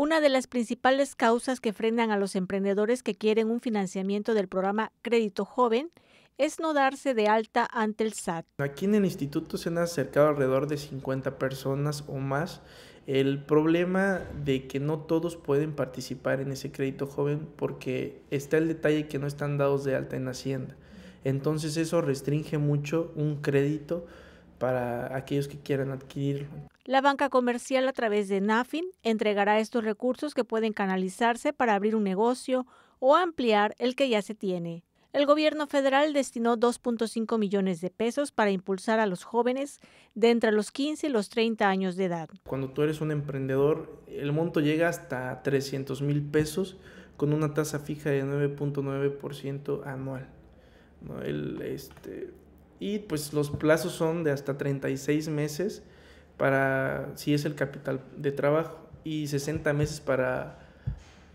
una de las principales causas que frenan a los emprendedores que quieren un financiamiento del programa Crédito Joven es no darse de alta ante el SAT. Aquí en el instituto se han acercado alrededor de 50 personas o más. El problema de que no todos pueden participar en ese crédito joven porque está el detalle que no están dados de alta en Hacienda. Entonces eso restringe mucho un crédito para aquellos que quieran adquirirlo. La banca comercial a través de NAFIN entregará estos recursos que pueden canalizarse para abrir un negocio o ampliar el que ya se tiene. El gobierno federal destinó 2.5 millones de pesos para impulsar a los jóvenes de entre los 15 y los 30 años de edad. Cuando tú eres un emprendedor, el monto llega hasta 300 mil pesos con una tasa fija de 9.9% anual. ¿No? El, este, y pues los plazos son de hasta 36 meses para si es el capital de trabajo y 60 meses para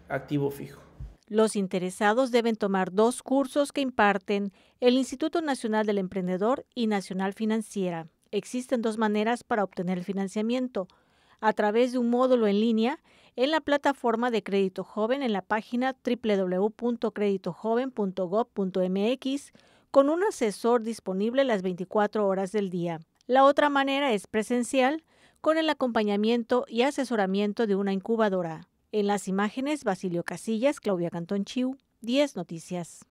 activo fijo. Los interesados deben tomar dos cursos que imparten el Instituto Nacional del Emprendedor y Nacional Financiera. Existen dos maneras para obtener el financiamiento. A través de un módulo en línea en la plataforma de Crédito Joven en la página www.creditojoven.gov.mx con un asesor disponible las 24 horas del día. La otra manera es presencial, con el acompañamiento y asesoramiento de una incubadora. En las imágenes, Basilio Casillas, Claudia Cantón Chiu, 10 Noticias.